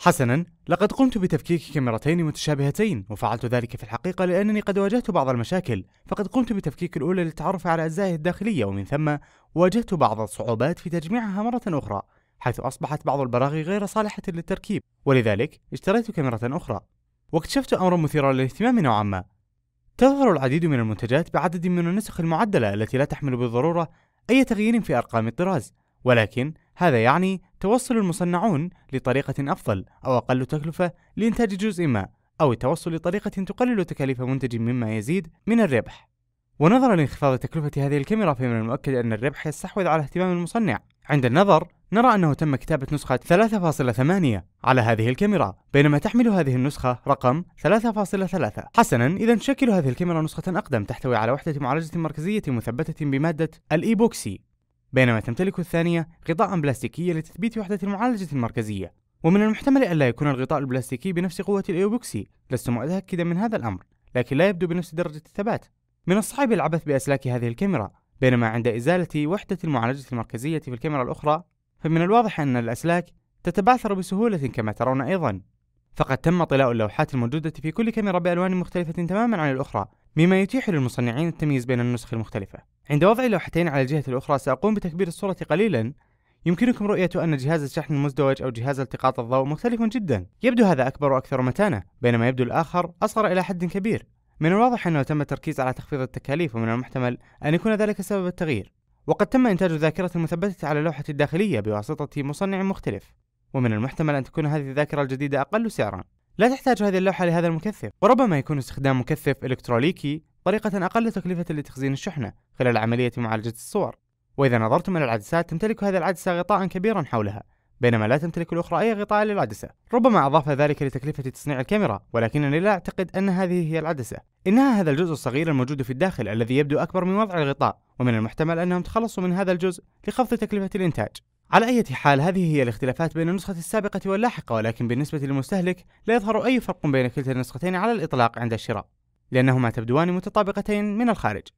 حسنا لقد قمت بتفكيك كاميرتين متشابهتين وفعلت ذلك في الحقيقة لأنني قد واجهت بعض المشاكل فقد قمت بتفكيك الأولى للتعرف على أجزائه الداخلية ومن ثم واجهت بعض الصعوبات في تجميعها مرة أخرى حيث أصبحت بعض البراغي غير صالحة للتركيب ولذلك اشتريت كاميرا أخرى واكتشفت أمرا مثيرا للاهتمام نوعا ما تظهر العديد من المنتجات بعدد من النسخ المعدلة التي لا تحمل بالضرورة أي تغيير في أرقام الطراز ولكن هذا يعني توصل المصنعون لطريقة أفضل أو أقل تكلفة لإنتاج جزء ما أو التوصل لطريقة تقلل تكاليف منتج مما يزيد من الربح ونظرا لانخفاض تكلفة هذه الكاميرا فمن المؤكد أن الربح يستحوذ على اهتمام المصنع عند النظر نرى أنه تم كتابة نسخة 3.8 على هذه الكاميرا بينما تحمل هذه النسخة رقم 3.3 حسنا إذا تشكل هذه الكاميرا نسخة أقدم تحتوي على وحدة معالجة مركزية مثبتة بمادة الإيبوكسي بينما تمتلك الثانية غطاء بلاستيكي لتثبيت وحدة المعالجة المركزية ومن المحتمل ألا يكون الغطاء البلاستيكي بنفس قوة الإيبوكسي لست متأكدا من هذا الأمر لكن لا يبدو بنفس درجة الثبات من الصعب العبث بأسلاك هذه الكاميرا بينما عند إزالة وحدة المعالجة المركزية في الكاميرا الأخرى فمن الواضح أن الأسلاك تتبعثر بسهولة كما ترون أيضا فقد تم طلاء اللوحات الموجودة في كل كاميرا بألوان مختلفة تماما عن الأخرى مما يتيح للمصنعين التمييز بين النسخ المختلفة. عند وضع لوحتين على الجهة الأخرى سأقوم بتكبير الصورة قليلا يمكنكم رؤية أن جهاز الشحن المزدوج أو جهاز التقاط الضوء مختلف جدا يبدو هذا أكبر وأكثر متانة بينما يبدو الآخر أصغر إلى حد كبير من الواضح أنه تم التركيز على تخفيض التكاليف ومن المحتمل أن يكون ذلك سبب التغيير وقد تم إنتاج ذاكرة مثبتة على اللوحة الداخلية بواسطة مصنع مختلف ومن المحتمل أن تكون هذه الذاكرة الجديدة أقل سعرا لا تحتاج هذه اللوحة لهذا المكثف وربما يكون استخدام مكثف إلكترونيكي طريقة أقل تكلفة لتخزين الشحنة خلال عملية معالجة الصور وإذا نظرتم إلى العدسات تمتلك هذه العدسة غطاء كبيرا حولها بينما لا تمتلك الأخرى أي غطاء للعدسة ربما أضاف ذلك لتكلفة تصنيع الكاميرا ولكنني لا أعتقد أن هذه هي العدسة إنها هذا الجزء الصغير الموجود في الداخل الذي يبدو أكبر من وضع الغطاء ومن المحتمل أنهم تخلصوا من هذا الجزء لخفض تكلفة الإنتاج على أي حال هذه هي الاختلافات بين النسخة السابقة واللاحقة ولكن بالنسبة للمستهلك لا يظهر أي فرق بين كلتا النسختين على الإطلاق عند الشراء لأنهما تبدوان متطابقتين من الخارج